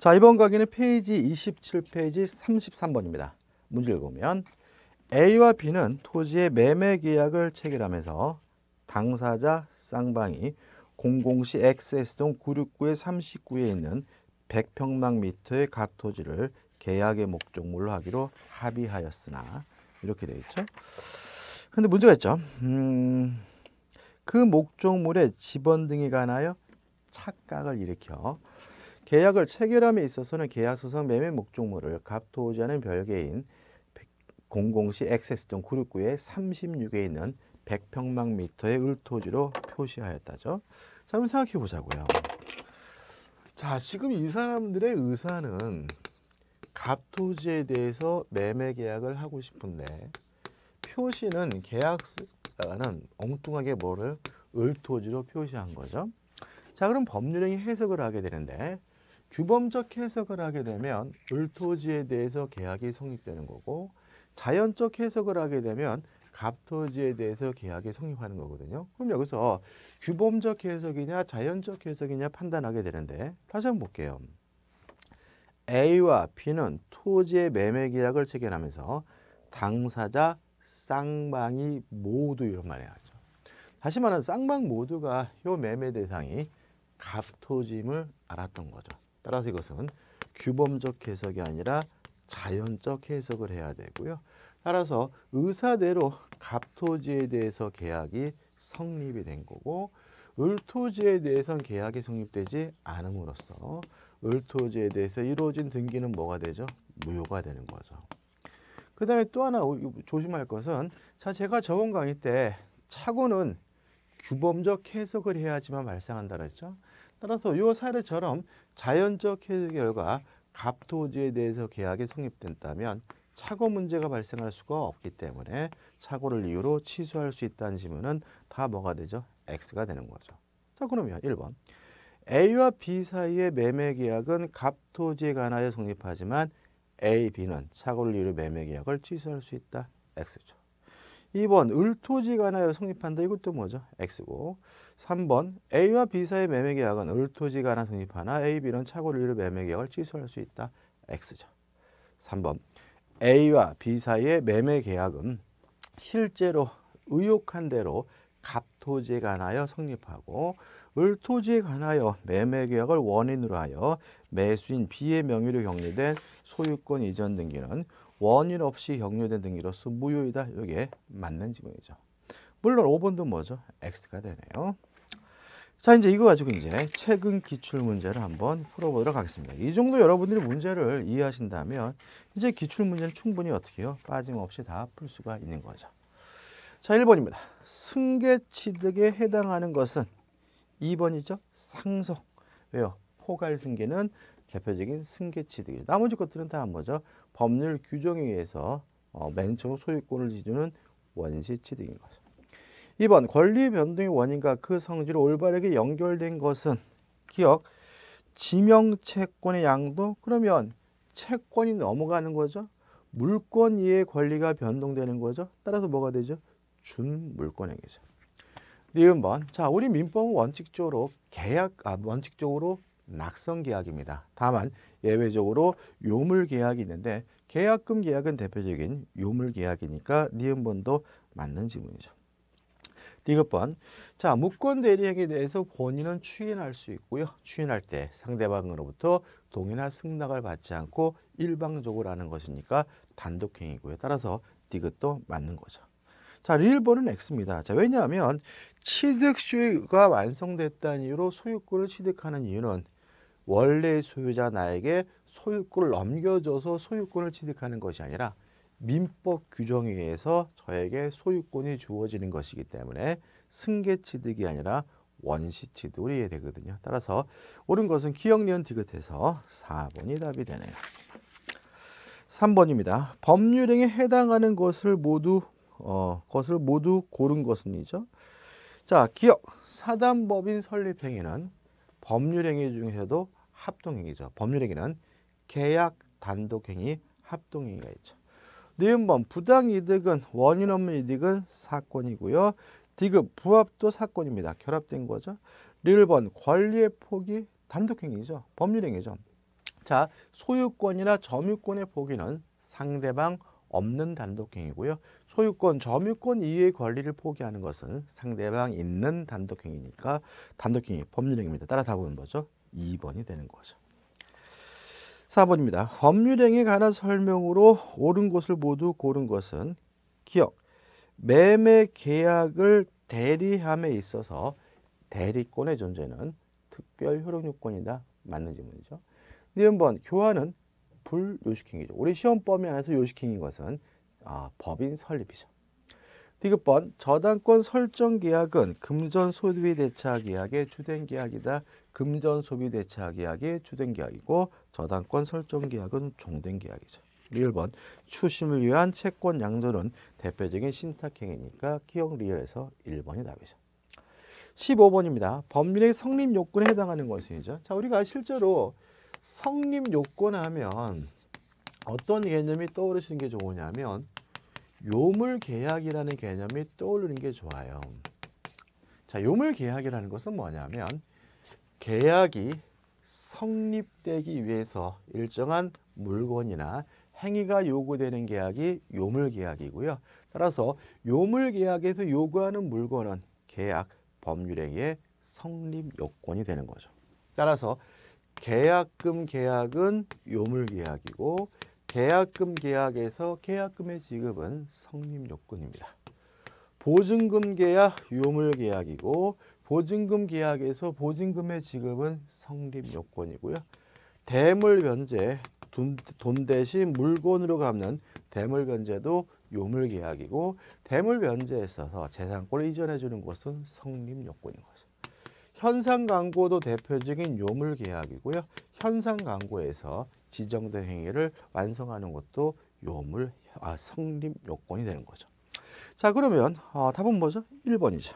자, 이번 강의는 페이지 27페이지 33번입니다. 문제 읽으면 A와 B는 토지의 매매 계약을 체결하면서 당사자 쌍방이 공공시 XS동 969의 39에 있는 100평방미터의 값토지를 계약의 목적물로 하기로 합의하였으나 이렇게 되어 있죠. 근데 문제가 있죠. 음, 그 목적물의 지번 등에 관하여 착각을 일으켜 계약을 체결함에 있어서는 계약서상 매매 목적물을 갑토지 하는 별개인 공공시 액세스등 969의 36에 있는 100평방미터의 을토지로 표시하였다죠. 자, 그럼 생각해 보자고요. 자, 지금 이 사람들의 의사는 갑토지에 대해서 매매 계약을 하고 싶은데 표시는 계약서는 엉뚱하게 뭐를 을토지로 표시한 거죠. 자, 그럼 법률행위 해석을 하게 되는데 규범적 해석을 하게 되면 을토지에 대해서 계약이 성립되는 거고 자연적 해석을 하게 되면 갑토지에 대해서 계약이 성립하는 거거든요. 그럼 여기서 규범적 해석이냐 자연적 해석이냐 판단하게 되는데 다시 한번 볼게요. A와 B는 토지의 매매 계약을 체결하면서 당사자 쌍방이 모두 이런 말이야. 다시 말하면 쌍방 모두가 요 매매 대상이 갑토짐을 알았던 거죠. 따라서 이것은 규범적 해석이 아니라 자연적 해석을 해야 되고요. 따라서 의사대로 갑토지에 대해서 계약이 성립이 된 거고 을토지에 대해서는 계약이 성립되지 않음으로써 을토지에 대해서 이루어진 등기는 뭐가 되죠? 무효가 되는 거죠. 그 다음에 또 하나 조심할 것은 자 제가 저번 강의 때 착오는 규범적 해석을 해야지만 발생한다 그랬죠. 따라서 이 사례처럼 자연적 해결과 갑토지에 대해서 계약이 성립된다면 착오 문제가 발생할 수가 없기 때문에 착오를 이유로 취소할 수 있다는 질문은다 뭐가 되죠? X가 되는 거죠. 자 그러면 1번 A와 B 사이의 매매 계약은 갑토지에 관하여 성립하지만 A, B는 착오를 이유로 매매 계약을 취소할 수 있다. X죠. 2번 을토지가 하여 성립한다. 이것도 뭐죠? X고. 3번 A와 B 사이 매매계약은 을토지가 하 성립하나 A, B는 착오를 이루 매매계약을 취소할 수 있다. X죠. 3번 A와 B 사이의 매매계약은 실제로 의혹한 대로 갑토지에 하여 성립하고 을토지에 관하여 매매계약을 원인으로 하여 매수인 B의 명의로 격리된 소유권 이전 등기는 원인 없이 격리된 등기로서 무효이다. 이게 맞는 지문이죠. 물론 5번도 뭐죠? X가 되네요. 자 이제 이거 가지고 이제 최근 기출 문제를 한번 풀어보도록 하겠습니다. 이 정도 여러분들이 문제를 이해하신다면 이제 기출 문제는 충분히 어떻게 요 빠짐없이 다 풀 수가 있는 거죠. 자 1번입니다. 승계 취득에 해당하는 것은 2번이죠. 상속. 왜요? 포괄승계는 대표적인 승계취득이죠. 나머지 것들은 다 뭐죠? 법률 규정에 의해서 어, 맨 처음 소유권을 지주는 원시취득인 거죠. 2번 권리 변동의 원인과 그 성질을 올바르게 연결된 것은 기억 지명 채권의 양도 그러면 채권이 넘어가는 거죠. 물권 이의 권리가 변동되는 거죠. 따라서 뭐가 되죠? 준물권행위죠. 니 네, 번. 자, 우리 민법은 원칙적으로 계약 아 원칙적으로 낙성 계약입니다. 다만 예외적으로 요물 계약이 있는데 계약금 계약은 대표적인 요물 계약이니까 니은번도 맞는 질문이죠 이것번 자, 무권 대리행에 대해서 본인은 추인할 수 있고요. 추인할 때 상대방으로부터 동의나 승낙을 받지 않고 일방적으로 하는 것이니까 단독행위고요. 따라서 디귿도 맞는 거죠. 자, 리번은 X입니다. 자, 왜냐하면 취득시효가 완성됐다는 이유로 소유권을 취득하는 이유는 원래 소유자 나에게 소유권을 넘겨줘서 소유권을 취득하는 것이 아니라 민법 규정에 의해서 저에게 소유권이 주어지는 것이기 때문에 승계 취득이 아니라 원시 취득이 되거든요. 따라서 옳은 것은 기역, 니은, 디귿해서 4번이 답이 되네요. 3번입니다. 법률행에 해당하는 것을 모두 어, 것을 모두 고른 것은이죠. 자, 기억 사단법인 설립행위는 법률행위 중에서도 합동행위죠. 법률행위는 계약, 단독행위, 합동행위가 있죠. 니번 부당이득은 원인 없는 이득은 사건이고요. 디귿 부합도 사건입니다. 결합된 거죠. 릴번 권리의 포기 단독행위죠. 법률행위죠. 자 소유권이나 점유권의 포기는 상대방 없는 단독행위고요. 소유권, 점유권 이외의 권리를 포기하는 것은 상대방 있는 단독행위니까 단독행위, 법률행위입니다. 따라 답은 뭐죠? 2번이 되는 거죠. 4번입니다. 법률행위에 관한 설명으로 옳은 것을 모두 고른 것은 기억, 매매 계약을 대리함에 있어서 대리권의 존재는 특별 효력 요건이다. 맞는 질문이죠. 2번 교환은 불요식행위죠. 우리 시험 범위 안에서 요식행인 것은 아, 법인 설립이죠. 디귿번 저당권 설정 계약은 금전 소비 대차 계약의 주된 계약이다. 금전 소비 대차 계약의 주된 계약이고 저당권 설정 계약은 종된 계약이죠. 1번 추심을 위한 채권 양도는 대표적인 신탁행위니까 기억 리얼에서 1번이 답이죠. 15번입니다. 법률의 성립 요건에 해당하는 것이죠. 자, 우리가 실제로 성립 요건 하면 어떤 개념이 떠오르시는 게 좋으냐면 요물 계약이라는 개념이 떠오르는 게 좋아요. 자, 요물 계약이라는 것은 뭐냐면 계약이 성립되기 위해서 일정한 물건이나 행위가 요구되는 계약이 요물 계약이고요. 따라서 요물 계약에서 요구하는 물건은 계약 법률행위의 성립 요건이 되는 거죠. 따라서 계약금 계약은 요물 계약이고 계약금 계약에서 계약금의 지급은 성립 요건입니다. 보증금 계약, 유물 계약이고 보증금 계약에서 보증금의 지급은 성립 요건이고요. 대물 변제, 돈, 돈 대신 물건으로 갚는 대물 변제도 요물 계약이고 대물 변제에 있어서 재산권을 이전해 주는 것은 성립 요건인 거죠. 현상 광고도 대표적인 요물 계약이고요. 현상 광고에서 지정된 행위를 완성하는 것도 요물 아, 성립 요건이 되는 거죠. 자 그러면 아, 답은 뭐죠? 1번이죠.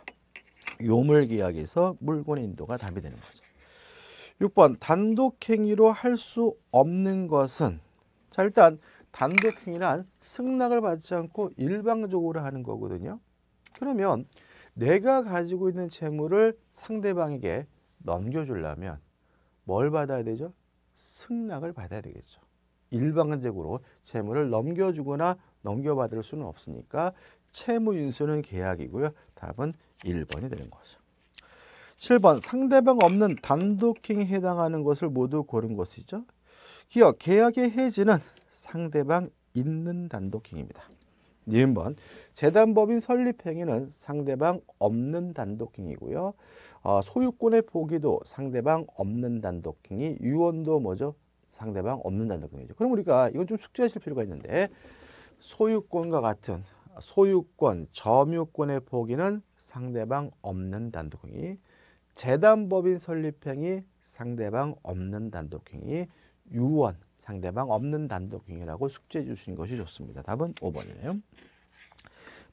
요물계약에서 물건의 인도가 답이 되는 거죠. 6번 단독행위로 할 수 없는 것은 자 일단 단독행위란 승낙을 받지 않고 일방적으로 하는 거거든요. 그러면 내가 가지고 있는 재물을 상대방에게 넘겨주려면 뭘 받아야 되죠? 승낙을 받아야 되겠죠. 일방적으로 채무를 넘겨주거나 넘겨받을 수는 없으니까 채무 인수는 계약이고요. 답은 1번이 되는 거죠. 7번 상대방 없는 단독행에 해당하는 것을 모두 고른 것이죠. 기억 계약의 해지는 상대방 있는 단독행입니다. 2번 재단법인 설립행위는 상대방 없는 단독행위고요. 어, 소유권의 포기도 상대방 없는 단독행위, 유언도 뭐죠? 상대방 없는 단독행위죠. 그럼 우리가 이건 좀 숙지하실 필요가 있는데 소유권과 같은 소유권, 점유권의 포기는 상대방 없는 단독행위, 재단법인 설립행위, 상대방 없는 단독행위, 유언, 상대방 없는 단독행위라고 숙제해 주신 것이 좋습니다. 답은 5번이네요.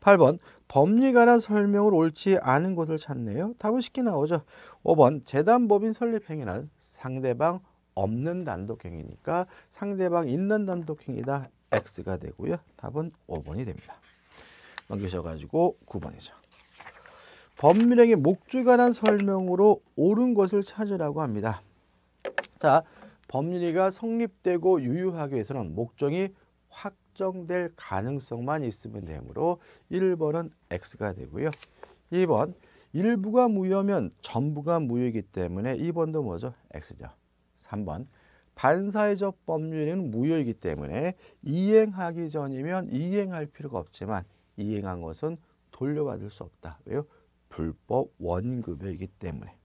8번 법리관한 설명을 옳지 않은 것을 찾네요. 답은 쉽게 나오죠. 5번 재단법인 설립행위는 상대방 없는 단독행위니까 상대방 있는 단독행위다. X가 되고요. 답은 5번이 됩니다. 넘기셔가지고 9번이죠. 법률행위 목줄관한 설명으로 옳은 것을 찾으라고 합니다. 자, 법률이가 성립되고 유효하기 위해서는 목적이 확정될 가능성만 있으면 되므로 1번은 X가 되고요. 2번 일부가 무효면 전부가 무효이기 때문에 2번도 뭐죠? X죠. 3번 반사회적 법률은 무효이기 때문에 이행하기 전이면 이행할 필요가 없지만 이행한 것은 돌려받을 수 없다. 왜요? 불법 원금이기 때문에.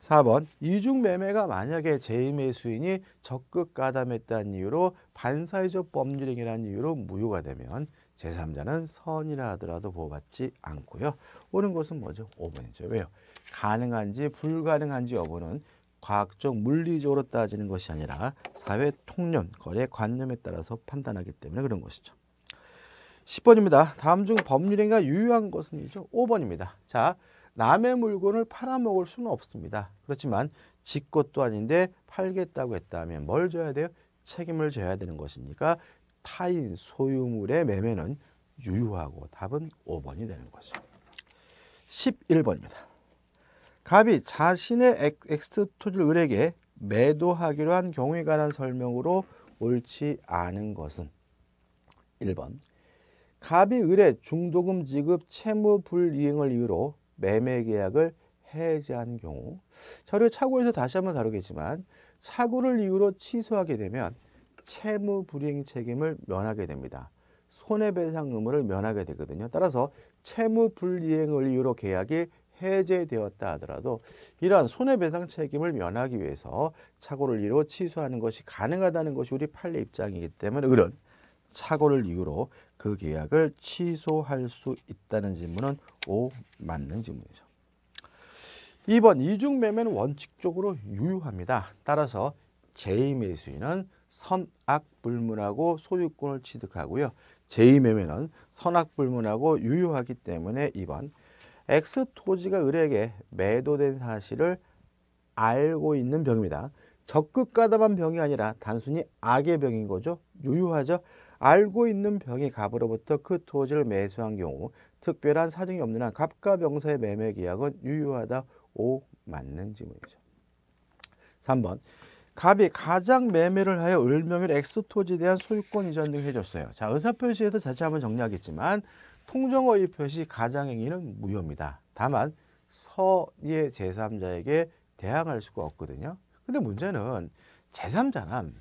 4번 이중매매가 만약에 재2매수인이 적극 가담했다는 이유로 반사회적 법률행위라는 이유로 무효가 되면 제3자는 선이라 하더라도 보호받지 않고요. 옳은 것은 뭐죠? 5번이죠. 왜요? 가능한지 불가능한지 여부는 과학적 물리적으로 따지는 것이 아니라 사회 통념, 거래 관념에 따라서 판단하기 때문에 그런 것이죠. 10번입니다. 다음 중 법률행위가 유효한 것은 이죠. 5번입니다. 자, 남의 물건을 팔아먹을 수는 없습니다. 그렇지만 지 것도 아닌데 팔겠다고 했다면 뭘 져야 돼요? 책임을 져야 되는 것이니까 타인 소유물의 매매는 유효하고 답은 5번이 되는 거죠. 11번입니다. 갑이 자신의 엑스 토지를 을에게 매도하기로 한 경우에 관한 설명으로 옳지 않은 것은 1번 갑이 을의 중도금 지급 채무 불이행을 이유로 매매 계약을 해지하는 경우 자료 착오에서 다시 한번 다루겠지만 착오를 이유로 취소하게 되면 채무 불이행 책임을 면하게 됩니다. 손해배상 의무를 면하게 되거든요. 따라서 채무 불이행을 이유로 계약이 해제되었다 하더라도 이러한 손해배상 책임을 면하기 위해서 착오를 이유로 취소하는 것이 가능하다는 것이 우리 판례 입장이기 때문에 을은 착오를 이유로 그 계약을 취소할 수 있다는 질문은 오 맞는 질문이죠. 2번 이중매매는 원칙적으로 유효합니다. 따라서 제2매수인은 선악불문하고 소유권을 취득하고요. 제2매매는 선악불문하고 유효하기 때문에 2번 X 토지가 을에게 매도된 사실을 알고 있는 병입니다. 적극 가담한 병이 아니라 단순히 악의 병인 거죠. 유효하죠. 알고 있는 병이 갑으로부터 그 토지를 매수한 경우 특별한 사정이 없는 한 갑과 병사의 매매 계약은 유효하다. 오 맞는 지문이죠. 3번 갑이 가장 매매를 하여 을명일 엑토지에 대한 소유권 이전 등을 해줬어요. 자 의사표시에서 자체 한번 정리하겠지만 통정어의 표시 가장 행위는 무효입니다. 다만 서예 제3자에게 대항할 수가 없거든요. 근데 문제는 제3자는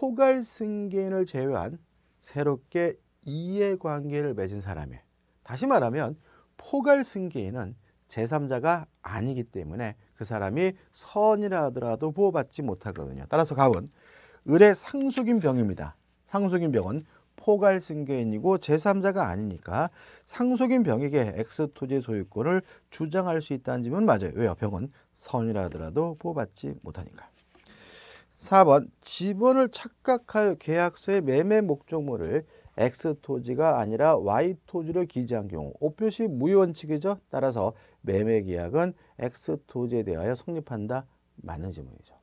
포괄승계인을 제외한 새롭게 이해관계를 맺은 사람이에요. 다시 말하면 포괄승계인은 제3자가 아니기 때문에 그 사람이 선이라 하더라도 보호받지 못하거든요. 따라서 갑은 을의 상속인 병입니다. 상속인 병은 포괄승계인이고 제3자가 아니니까 상속인 병에게 엑토지 소유권을 주장할 수 있다는 점은 맞아요. 왜요? 병은 선이라 하더라도 보호받지 못하니까. 4번 지분을 착각하여 계약서의 매매 목적물을 X 토지가 아니라 Y 토지로 기재한 경우 오표시 무효원칙이죠. 따라서 매매 계약은 X 토지에 대하여 성립한다. 맞는 질문이죠.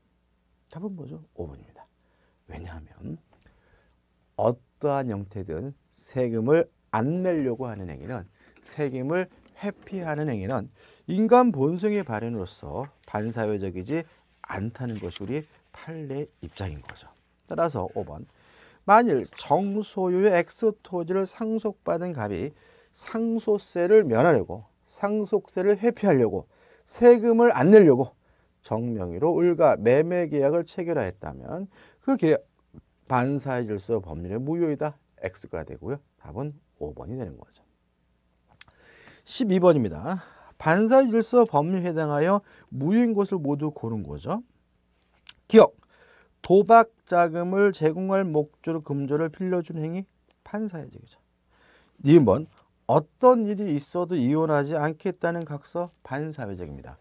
답은 뭐죠? 5번입니다. 왜냐하면 어떠한 형태든 세금을 안 내려고 하는 행위는 세금을 회피하는 행위는 인간 본성의 발현으로서 반사회적이지 않다는 것이 우리 판례 입장인 거죠. 따라서 5번 만일 정소유의 X 토지를 상속받은 갑이 상속세를 면하려고 상속세를 회피하려고 세금을 안 내려고 정명의로 을과 매매 계약을 체결하였다면 그 계약 반사의 질서 법률의 무효이다. X가 되고요. 답은 5번이 되는 거죠. 12번입니다. 반사의 질서 법률에 해당하여 무효인 것을 모두 고른 거죠. 기억 도박 자금을 제공할 목적으로 금조를 빌려준 행위 판사의 직이죠. 2번 어떤 일이 있어도 이혼하지 않겠다는 각서 반사회적입니다.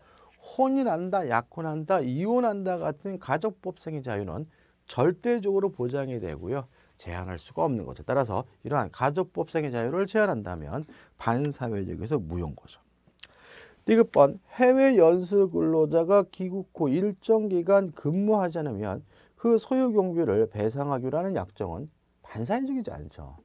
혼이 난다, 약혼한다, 이혼한다 같은 가족법상의 자유는 절대적으로 보장이 되고요. 제한할 수가 없는 거죠. 따라서 이러한 가족법상의 자유를 제한한다면 반사회적에서 무효 거죠. 디귿번 해외 연수 근로자가 귀국 후 일정 기간 근무하지 않으면 그 소요 경비를 배상하기로 하는 약정은 반사회적이지 않죠.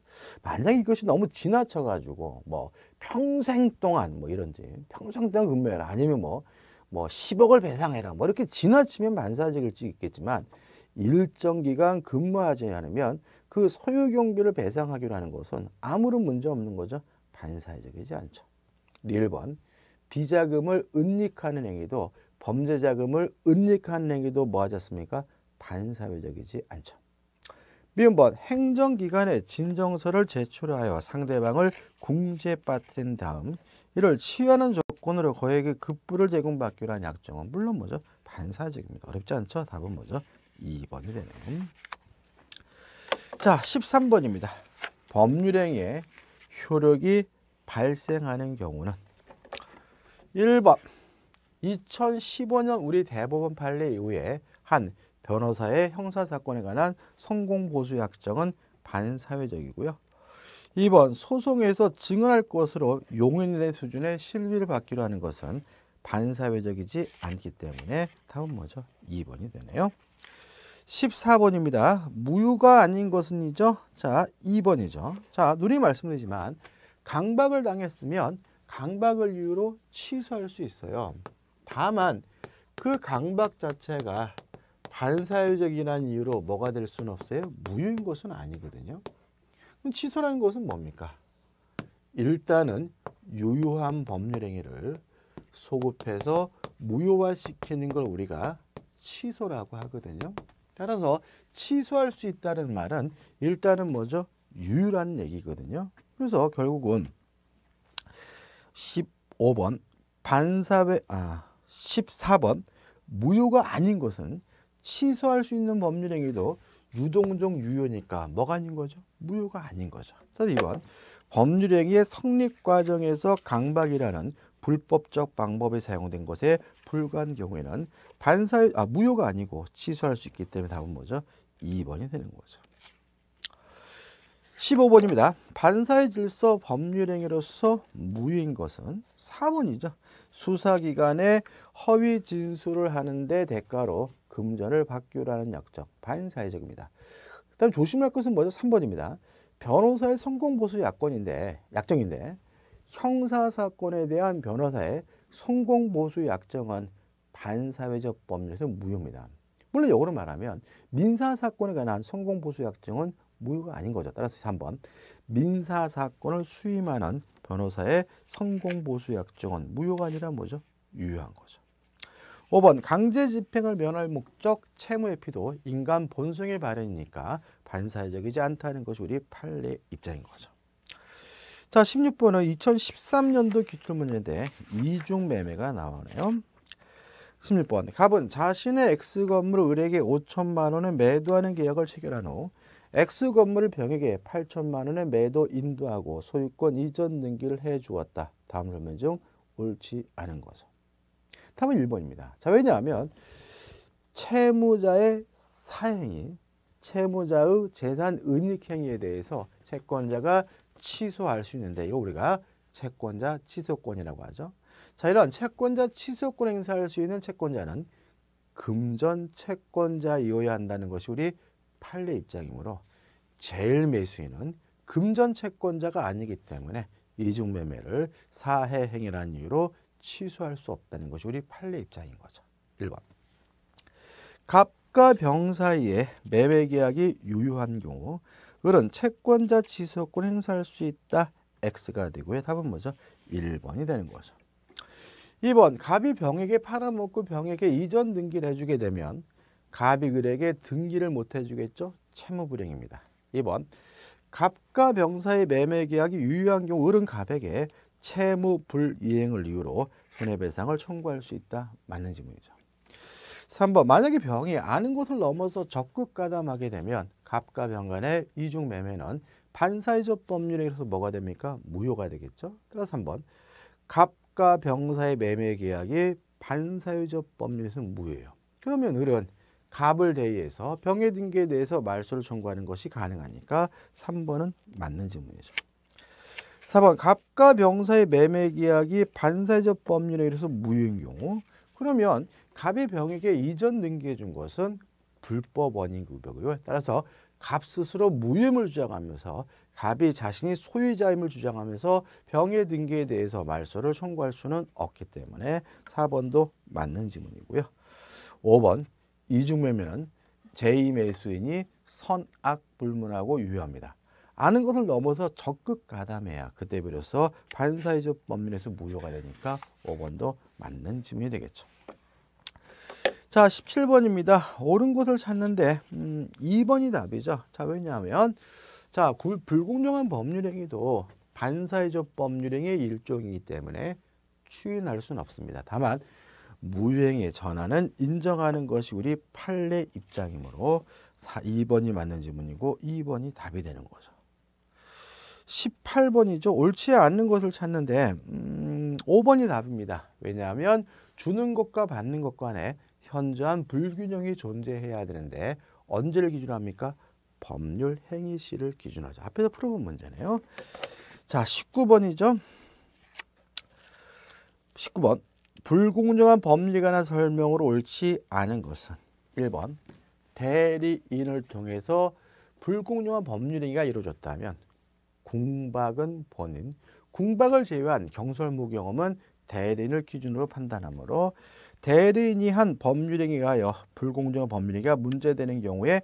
만약 이것이 너무 지나쳐가지고 뭐 평생 동안 뭐 이런지 평생 동안 근무해라 아니면 뭐뭐 뭐 10억을 뭐 배상해라 뭐 이렇게 지나치면 반사적일 수 있겠지만 일정 기간 근무하지 않으면 그 소요 경비를 배상하기로 하는 것은 아무런 문제 없는 거죠. 반사회적이지 않죠. 1번 비자금을 은닉하는 행위도 범죄 자금을 은닉하는 행위도 뭐하지 않습니까? 반사회적이지 않죠. 미음번 행정기관에 진정서를 제출하여 상대방을 궁지에 빠뜨린 다음 이를 치유하는 조건으로 거액의 급부를 제공받기로 한 약정은 물론 뭐죠? 반사적입니다. 어렵지 않죠? 답은 뭐죠? 2번이 되는. 자, 13번입니다. 법률행위의 효력이 발생하는 경우는 1번 2015년 우리 대법원 판례 이후에 한 변호사의 형사사건에 관한 성공보수 약정은 반사회적이고요. 2번 소송에서 증언할 것으로 용인의 수준의 실비를 받기로 하는 것은 반사회적이지 않기 때문에 다음 뭐죠? 2번이 되네요. 14번입니다. 무효가 아닌 것은이죠. 자, 2번이죠. 자, 누리 말씀드리지만 강박을 당했으면 강박을 이유로 취소할 수 있어요. 다만 그 강박 자체가 반사회적이라는 이유로 뭐가 될 수는 없어요? 무효인 것은 아니거든요. 그럼 취소라는 것은 뭡니까? 일단은 유효한 법률행위를 소급해서 무효화시키는 걸 우리가 취소라고 하거든요. 따라서 취소할 수 있다는 말은 일단은 뭐죠? 유효라는 얘기거든요. 그래서 결국은 십오 번 반사회 아 십사 번 무효가 아닌 것은 취소할 수 있는 법률 행위도 유동적 유효니까 뭐가 아닌 거죠? 무효가 아닌 거죠. 그래서 이번 법률 행위의 성립 과정에서 강박이라는 불법적 방법에 사용된 것에 불과한 경우에는 반사 아 무효가 아니고 취소할 수 있기 때문에 답은 뭐죠? 2번이 되는 거죠. 15번입니다. 반사의 질서 법률행위로서 무효인 것은 4번이죠. 수사기관에 허위 진술을 하는데 대가로 금전을 받기로하는 약정, 반사회적입니다. 그 다음 조심할 것은 먼저 3번입니다. 변호사의 성공보수 약권인데, 약정인데 형사사건에 대한 변호사의 성공보수 약정은 반사회적 법률에서 무효입니다. 물론 역으로 말하면 민사사건에 관한 성공보수 약정은 무효가 아닌 거죠. 따라서 3번 민사 사건을 수임하는 변호사의 성공 보수 약정은 무효가 아니라 뭐죠? 유효한 거죠. 5번 강제 집행을 면할 목적 채무의 피도 인간 본성의 발현이니까 반사회적이지 않다는 것이 우리 판례 입장인 거죠. 자 16번은 2013년도 기출문제인데 이중 매매가 나오네요. 16번 갑은 자신의 X건물 을에게 5천만 원을 매도하는 계약을 체결한 후 X 건물 을 병에게 8천만 원의 매도 인도하고 소유권 이전 등기를 해주었다. 다음 설명 중 옳지 않은 것죠 답은 1번입니다. 자 왜냐하면 채무자의 사행이 채무자의 재산 은닉행위에 대해서 채권자가 취소할 수 있는데 이거 우리가 채권자 취소권이라고 하죠. 자 이런 채권자 취소권 행사할 수 있는 채권자는 금전 채권자이어야 한다는 것이 우리 판례 입장이므로 제일 매수인은 금전 채권자가 아니기 때문에 이중매매를 사해 행위라는 이유로 취소할 수 없다는 것이 우리 판례 입장인 거죠. 1번. 갑과 병 사이에 매매 계약이 유효한 경우 을은 채권자 지속권 행사할 수 있다. X가 되고요. 답은 뭐죠? 1번이 되는 거죠. 2번 갑이 병에게 팔아먹고 병에게 이전 등기를 해주게 되면 갑이 그에게 등기를 못 해주겠죠? 채무불행입니다. 2번 갑과 병사의 매매계약이 유효한 경우 을은 갑에게 채무불이행을 이유로 손해배상을 청구할 수 있다. 맞는 질문이죠. 3번 만약에 병이 아는 곳을 넘어서 적극 가담하게 되면 갑과 병 간의 이중 매매는 반사회적 법률에 의해서 뭐가 됩니까? 무효가 되겠죠. 따라서 3번 갑과 병사의 매매 계약이 반사회적 법률에서 무효예요. 그러면 을은 갑을 대의해서 병의 등기에 대해서 말소를 청구하는 것이 가능하니까 3번은 맞는 질문이죠. 4번 갑과 병사의 매매계약이 반사적 법률에 의해서 무효인 경우 그러면 갑이 병에게 이전 등기해 준 것은 불법 원인 구별고요 따라서 갑 스스로 무혐을 주장하면서 갑이 자신이 소유자임을 주장하면서 병의 등기에 대해서 말소를 청구할 수는 없기 때문에 4번도 맞는 지문이고요. 5번 이중매매는 제2매수인이 선악불문하고 유효합니다. 아는 것을 넘어서 적극 가담해야 그때 비로소 반사회적 법률에서 무효가 되니까 5번도 맞는 지문이 되겠죠. 자 17번입니다. 옳은 곳을 찾는데 음, 2번이 답이죠. 자 왜냐하면 자 불공정한 법률행위도 반사회적 법률행위의 일종이기 때문에 추인할 수는 없습니다. 다만 무유행의 전환은 인정하는 것이 우리 판례 입장이므로 2번이 맞는 지문이고 2번이 답이 되는 거죠. 18번이죠. 옳지 않는 것을 찾는데 음, 5번이 답입니다. 왜냐하면 주는 것과 받는 것 간에 현저한 불균형이 존재해야 되는데 언제를 기준으로 합니까? 법률 행위 시를 기준하죠. 앞에서 풀어본 문제네요. 자, 19번이죠. 19번. 불공정한 법리가나 설명으로 옳지 않은 것은 1번 대리인을 통해서 불공정한 법률행위가 이루어졌다면 궁박은 본인, 궁박을 제외한 경설무경험은 대리인을 기준으로 판단하므로 대리인이 한 법률행위가 여 불공정한 법률행위가 문제되는 경우에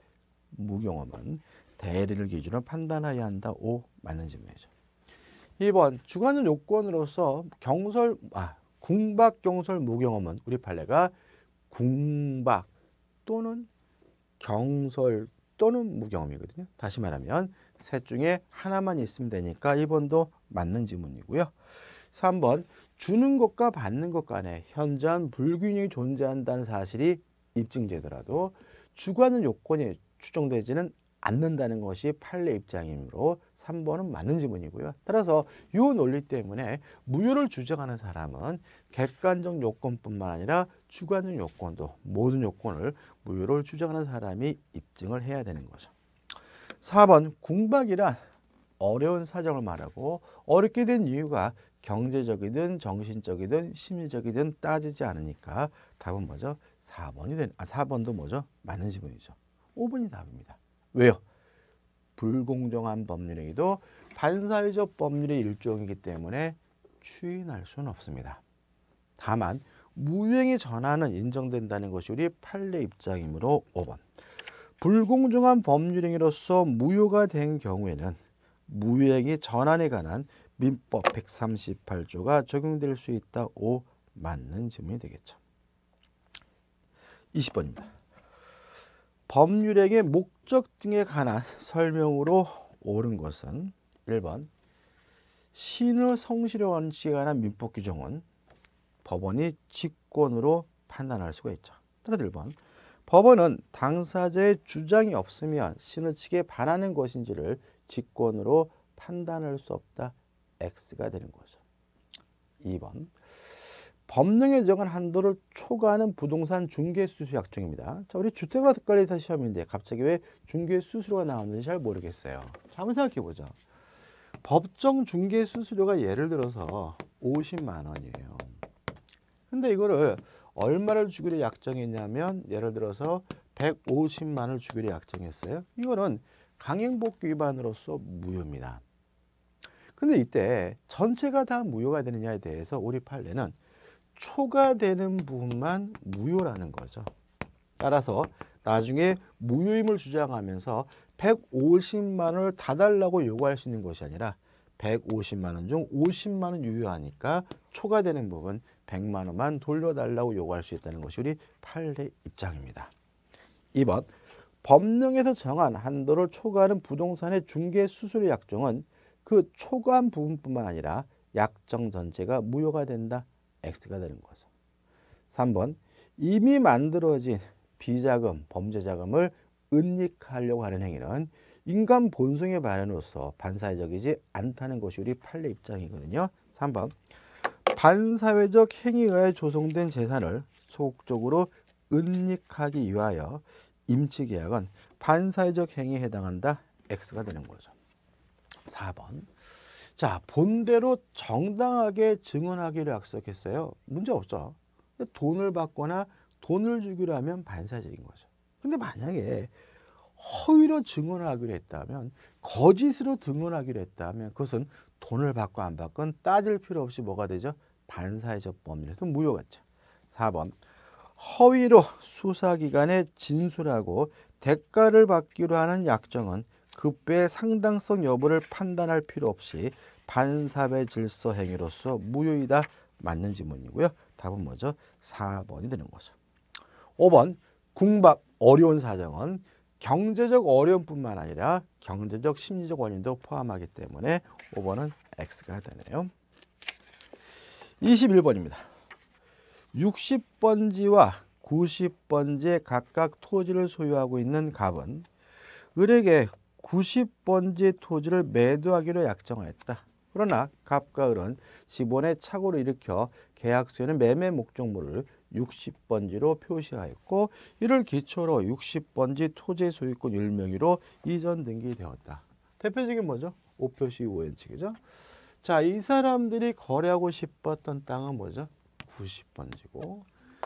무경험은 대리를 기준으로 판단해야 한다. 오 맞는 질문이죠. 2번 주관적 요건으로서 경설 아 궁박경설 무경험은 우리 판례가 궁박 또는 경설 또는 무경험이거든요. 다시 말하면 셋 중에 하나만 있으면 되니까 1번도 맞는 지문이고요. 3번 주는 것과 받는 것 간에 현저한 불균형이 존재한다는 사실이 입증되더라도 주관은 요건이 추정되지는 않는다는 것이 판례 입장이므로 3번은 맞는 지문이고요. 따라서 이 논리 때문에 무효를 주장하는 사람은 객관적 요건뿐만 아니라 주관적 요건도 모든 요건을 무효를 주장하는 사람이 입증을 해야 되는 거죠. 4번 궁박이란 어려운 사정을 말하고 어렵게 된 이유가 경제적이든 정신적이든 심리적이든 따지지 않으니까 답은 뭐죠? 4번이 된, 아, 4번도 뭐죠? 맞는 지문이죠. 5번이 답입니다. 왜요? 불공정한 법률행위도 반사회적 법률의 일종이기 때문에 추인할 수는 없습니다. 다만 무행위 전환은 인정된다는 것이 우리 판례 입장이므로 5번. 불공정한 법률행위로서 무효가 된 경우에는 무행위 전환에 관한 민법 138조가 적용될 수 있다. 5. 맞는 질문이 되겠죠. 20번입니다. 법률행위 목 목적 등에 관한 설명으로 옳은 것은 1번 신의 성실의 원칙에 관한 민법 규정은 법원이 직권으로 판단할 수가 있죠. 따라서 1번 법원은 당사자의 주장이 없으면 신의 측에 반하는 것인지를 직권으로 판단할 수 없다. X가 되는 거죠. 2번 법령에 정한 한도를 초과하는 부동산 중개수수 약정입니다. 자, 우리 주택 관리사 시험인데 갑자기 왜 중개수수료가 나오는지 잘 모르겠어요. 자, 한번 생각해 보죠. 법정 중개수수료가 예를 들어서 50만 원이에요. 근데 이거를 얼마를 주기로 약정했냐면 예를 들어서 150만을 주기로 약정했어요. 이거는 강행복귀 위반으로서 무효입니다. 근데 이때 전체가 다 무효가 되느냐에 대해서 우리 판례는 초과 되는 부분만 무효라는 거죠. 따라서 나중에 무효임을 주장하면서 150만 원을 다 달라고 요구할 수 있는 것이 아니라 150만 원 중 50만 원 유효하니까 초과되는 부분 100만 원만 돌려달라고 요구할 수 있다는 것이 우리 판례 입장입니다. 2번 법령에서 정한 한도를 초과하는 부동산의 중개 수수료 약정은 그 초과한 부분뿐만 아니라 약정 전체가 무효가 된다. x가 되는 거죠. 3번 이미 만들어진 비자금, 범죄자금을 은닉하려고 하는 행위는 인간 본성의 발현로서 반사회적이지 않다는 것이 우리 판례 입장이거든요. 3번 반사회적 행위가 조성된 재산을 소극적으로 은닉하기 위하여 임치계약은 반사회적 행위에 해당한다. X가 되는 거죠. 4번 자, 본대로 정당하게 증언하기로 약속했어요. 문제 없죠. 돈을 받거나 돈을 주기로 하면 반사적인 거죠. 근데 만약에 허위로 증언하기로 했다면 거짓으로 증언하기로 했다면 그것은 돈을 받고 안 받건 따질 필요 없이 뭐가 되죠? 반사회적 법률에서 무효같죠. 4번 허위로 수사기관에 진술하고 대가를 받기로 하는 약정은 급배의 상당성 여부를 판단할 필요 없이 반사회 질서 행위로서 무효이다. 맞는 질문이고요. 답은 뭐죠? 4번이 되는 거죠. 5번 궁박 어려운 사정은 경제적 어려움뿐만 아니라 경제적 심리적 원인도 포함하기 때문에 5번은 X가 되네요. 21번입니다. 60번지와 90번지에 각각 토지를 소유하고 있는 갑은 을에게 90번지 토지를 매도하기로 약정하였다. 그러나 갑가을은 지번에 착오를 일으켜 계약서에는 매매 목적물을 60번지로 표시하였고 이를 기초로 60번지 토지 소유권 일명의로 이전 등기되었다. 대표적인 뭐죠? 5표시 5연칙이죠. 자, 이 사람들이 거래하고 싶었던 땅은 뭐죠? 90번지고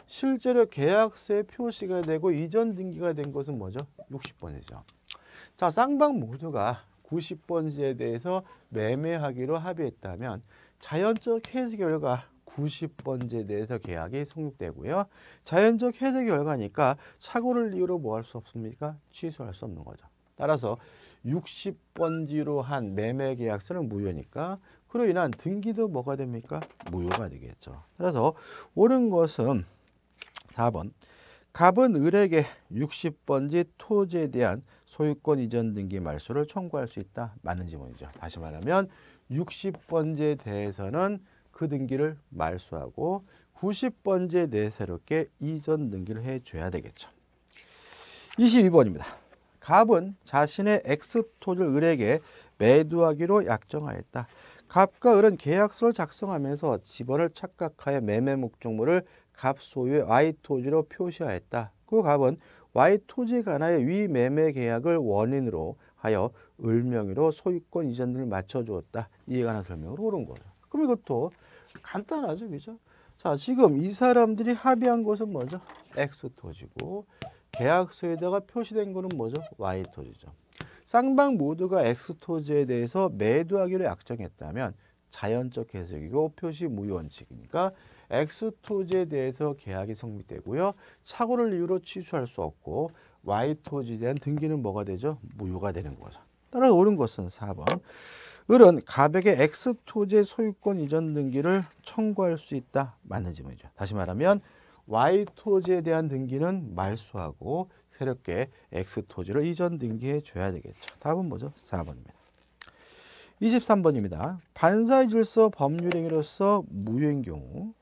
실제로 계약서에 표시가 되고 이전 등기가 된 것은 뭐죠? 60번이죠. 자, 쌍방 모두가 90번지에 대해서 매매하기로 합의했다면 자연적 해석 결과 90번지에 대해서 계약이 성립되고요. 자연적 해석 결과니까 착오를 이유로 뭐 할 수 없습니까? 취소할 수 없는 거죠. 따라서 60번지로 한 매매 계약서는 무효니까 그로 인한 등기도 뭐가 됩니까? 무효가 되겠죠. 따라서 옳은 것은 4번 갑은 을에게 60번지 토지에 대한 소유권 이전 등기 말소를 청구할 수 있다? 맞는 지문이죠. 다시 말하면 6 0번제 대해서는 그 등기를 말소하고 90번제에 새롭게 이전 등기를 해줘야 되겠죠. 22번입니다. 갑은 자신의 X토질 을에게 매도하기로 약정하였다. 갑과 을은 계약서를 작성하면서 지번을 착각하여 매매 목적물을 갑 소유의 Y토지로 표시하였다. 그 갑은 Y 토지 간하의 위매매 계약을 원인으로 하여 을명의로 소유권 이전 등을 맞춰주었다. 이에 관한 설명으로 옳은 거죠. 그럼 이것도 간단하죠. 그죠? 자, 지금 이 사람들이 합의한 것은 뭐죠? X 토지고 계약서에다가 표시된 거는 뭐죠? Y 토지죠. 쌍방 모두가 X 토지에 대해서 매도하기로 약정했다면 자연적 해석이고 표시 무효 원칙이니까 X토지에 대해서 계약이 성립되고요. 착오를 이유로 취소할 수 없고 Y토지에 대한 등기는 뭐가 되죠? 무효가 되는 거죠. 따라 옳은 것은 4번. 을은 가백의 X토지의 소유권 이전 등기를 청구할 수 있다. 맞는 질문이죠. 다시 말하면 Y토지에 대한 등기는 말소하고 새롭게 X토지를 이전 등기해 줘야 되겠죠. 답은 뭐죠? 4번입니다. 23번입니다. 반사의 질서 법률행위로서 무효인 경우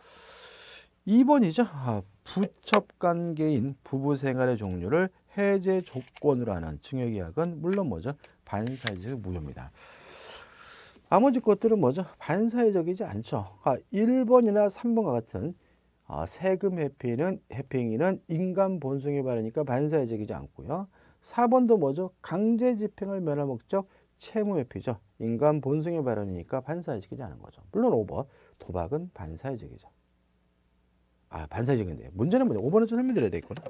2번이죠. 아, 부첩관계인 부부생활의 종류를 해제 조건으로 하는 증여계약은 물론 뭐죠? 반사의 질서 무효입니다. 나머지 것들은 뭐죠? 반사회적이지 않죠. 그러니까 아, 1번이나 3번과 같은 아, 세금 회피는 회피행위는 인간 본성에 바르니까 반사회적이지 않고요. 4번도 뭐죠? 강제 집행을 면할 목적 채무 회피죠. 인간 본성의 발현이니까 반사회적이지 않은 거죠. 물론 5번 도박은 반사회적이죠. 아 반사회적인데 문제는 뭐냐. 5번은 좀 설명드려야 되겠구나.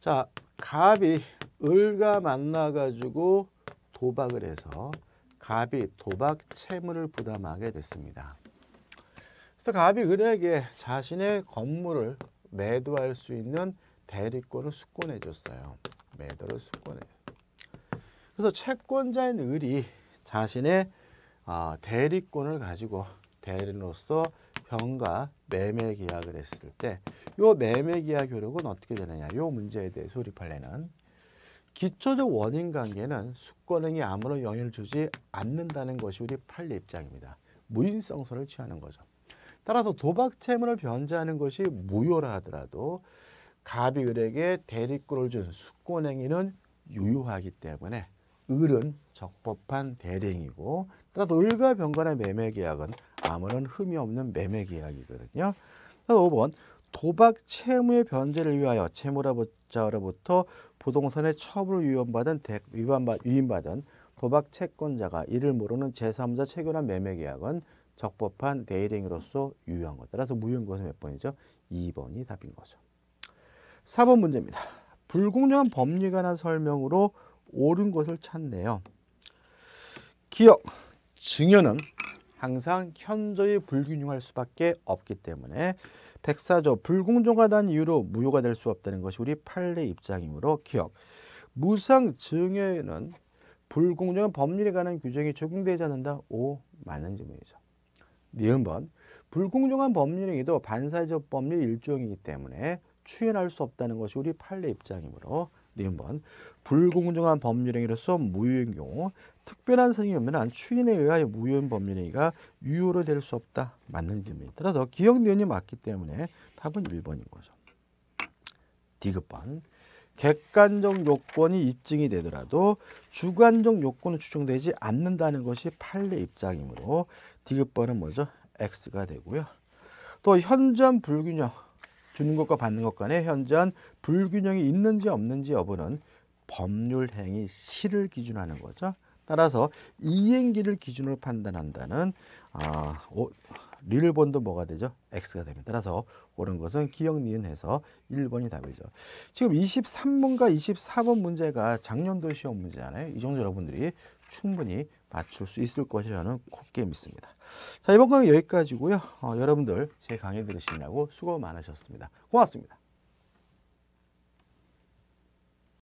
자 갑이 을과 만나가지고 도박을 해서 갑이 도박 채무를 부담하게 됐습니다. 그래서 갑이 을에게 자신의 건물을 매도할 수 있는 대리권을 수권해 줬어요. 매도를 수권해. 그래서 채권자인 을이 자신의 아, 대리권을 가지고 대리로서 병과 매매 계약을 했을 때 이 매매 계약 효력은 어떻게 되느냐 이 문제에 대해 소립할래는 기초적 원인 관계는 수권행위 아무런 영향을 주지 않는다는 것이 우리 판례 입장입니다. 무인성서를 취하는 거죠. 따라서 도박 채무를 변제하는 것이 무효라 하더라도 갑이 을에게 대리권을 준 수권행위는 유효하기 때문에 을은 적법한 대리행위고 따라서 을과 병간의 매매계약은 아무런 흠이 없는 매매계약이거든요. 5번 도박 채무의 변제를 위하여 채무자로부터 부동산의 처분을 위반받은 대, 위반받, 위임받은 도박 채권자가 이를 모르는 제3자 채권한 매매계약은 적법한 대리행위로서 유효한 것. 따라서 무효인 것은 몇 번이죠? 2번이 답인 거죠. 4번 문제입니다. 불공정한 법리에 관한 설명으로 옳은 것을 찾네요. 기억, 증여는 항상 현저히 불균형할 수밖에 없기 때문에 백사조 불공정하다는 이유로 무효가 될 수 없다는 것이 우리 판례 입장이므로 기억, 무상 증여에는 불공정한 법률에 관한 규정이 적용되지 않는다. 오, 맞는 질문이죠. 니은 네, 번 불공정한 법률행도 반사적 법률 일종이기 때문에 추인할수 없다는 것이 우리 판례 입장이므로 네 번 불공정한 법률행위로서 무효인 경우 특별한 사 성이 없는 추인에 의하여 무효인 법률행위가 유효로 될 수 없다. 맞는 점입니 따라서 기억니은이 맞기 때문에 답은 1번인 거죠. 디귿번 객관적 요건이 입증이 되더라도 주관적 요건은 추정되지 않는다는 것이 판례 입장이므로 디귿번은 뭐죠? X가 되고요. 또 현저한 불균형 주는 것과 받는 것 간에 현저한 불균형이 있는지 없는지 여부는 법률 행위 시를 기준하는 거죠. 따라서 이행기를 기준으로 판단한다는 아, 오, 릴본도 뭐가 되죠? X가 됩니다. 따라서 옳은 것은 기억, 니은 해서 1번이 답이죠. 지금 23번과 24번 문제가 작년도 시험 문제잖아요. 이 정도 여러분들이 충분히 맞출 수 있을 것이라는 곱게 믿습니다. 자 이번 강의 여기까지고요. 어, 여러분들 제 강의 들으시느라고 수고 많으셨습니다. 고맙습니다.